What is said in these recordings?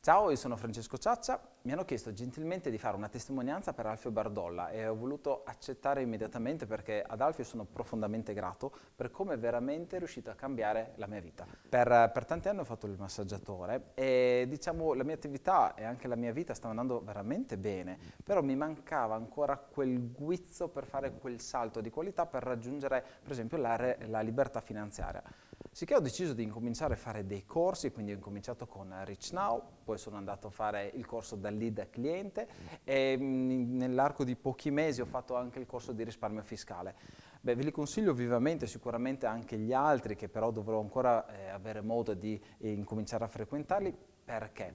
Ciao, io sono Francesco Ciaccia. Mi hanno chiesto gentilmente di fare una testimonianza per Alfio Bardolla e ho voluto accettare immediatamente perché ad Alfio sono profondamente grato per come veramente è riuscito a cambiare la mia vita. Per, per tanti anni ho fatto il massaggiatore e diciamo la mia attività e anche la mia vita stava andando veramente bene, però mi mancava ancora quel guizzo per fare quel salto di qualità per raggiungere per esempio la, la libertà finanziaria. Sicché ho deciso di incominciare a fare dei corsi, quindi ho incominciato con Rich Now, poi sono andato a fare il corso da lead a cliente e mm, nell'arco di pochi mesi ho fatto anche il corso di risparmio fiscale. Beh, ve li consiglio vivamente, sicuramente anche gli altri che però dovrò ancora eh, avere modo di eh, incominciare a frequentarli. Perché?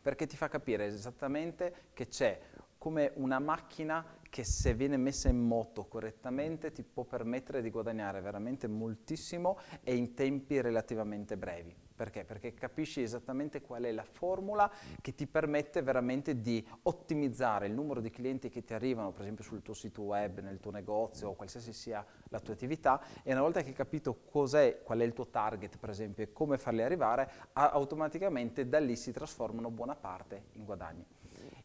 Perché ti fa capire esattamente che c'è come una macchina che se viene messa in moto correttamente ti può permettere di guadagnare veramente moltissimo e in tempi relativamente brevi. Perché? Perché capisci esattamente qual è la formula che ti permette veramente di ottimizzare il numero di clienti che ti arrivano, per esempio sul tuo sito web, nel tuo negozio o qualsiasi sia la tua attività e una volta che hai capito cos'è, qual è il tuo target per esempio e come farli arrivare, automaticamente da lì si trasformano buona parte in guadagni.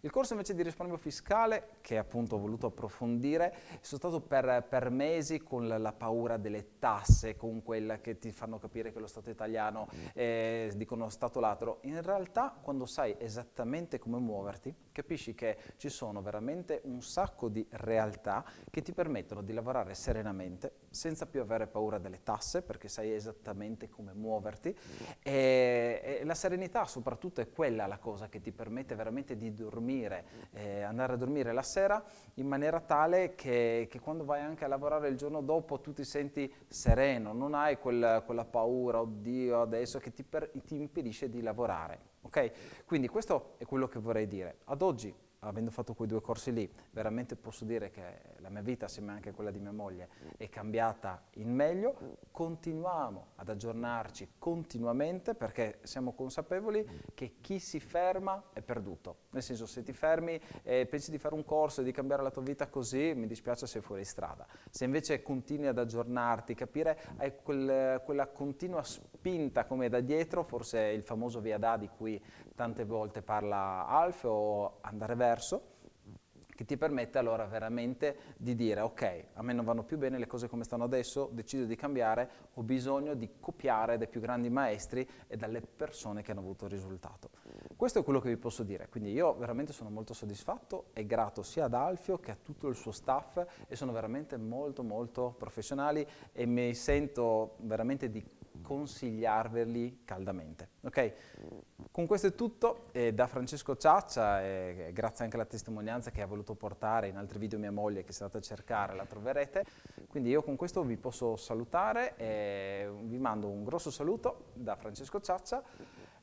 Il corso invece di risparmio fiscale, che appunto ho voluto approfondire, sono stato per, per mesi con la, la, paura delle tasse, con quella che ti fanno capire che lo Stato italiano è, mm. eh, dicono Stato latro. In realtà quando sai esattamente come muoverti, capisci che ci sono veramente un sacco di realtà che ti permettono di lavorare serenamente, senza più avere paura delle tasse, perché sai esattamente come muoverti. Mm. E, e la serenità soprattutto è quella la cosa che ti permette veramente di dormire dormire, eh, andare a dormire la sera in maniera tale che, che, quando vai anche a lavorare il giorno dopo tu ti senti sereno, non hai quel, quella paura, oddio adesso, che ti, per, ti impedisce di lavorare. Okay? Quindi questo è quello che vorrei dire. Ad oggi avendo fatto quei due corsi lì, veramente posso dire che la mia vita, assieme anche a quella di mia moglie, è cambiata in meglio. Continuiamo ad aggiornarci continuamente perché siamo consapevoli che chi si ferma è perduto. Nel senso, se ti fermi e pensi di fare un corso e di cambiare la tua vita così, mi dispiace se sei fuori strada. Se invece continui ad aggiornarti, capire, hai quel, quella continua spinta come da dietro, forse il famoso via da di cui tante volte parla Alf o andare verso diverso che ti permette allora veramente di dire ok, a me non vanno più bene le cose come stanno adesso, decido di cambiare, ho bisogno di copiare dai più grandi maestri e dalle persone che hanno avuto risultato. Questo è quello che vi posso dire, quindi io veramente sono molto soddisfatto e grato sia ad Alfio che a tutto il suo staff e sono veramente molto molto professionali e mi sento veramente di consigliarveli caldamente. Okay? Con questo è tutto eh, da Francesco Ciaccia eh, e grazie anche alla testimonianza che ha voluto portare in altri video mia moglie che se andate a cercare la troverete. Quindi io con questo vi posso salutare e vi mando un grosso saluto da Francesco Ciaccia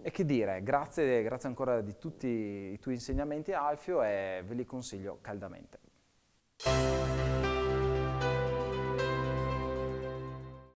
e che dire, grazie, grazie ancora di tutti i tuoi insegnamenti Alfio e ve li consiglio caldamente.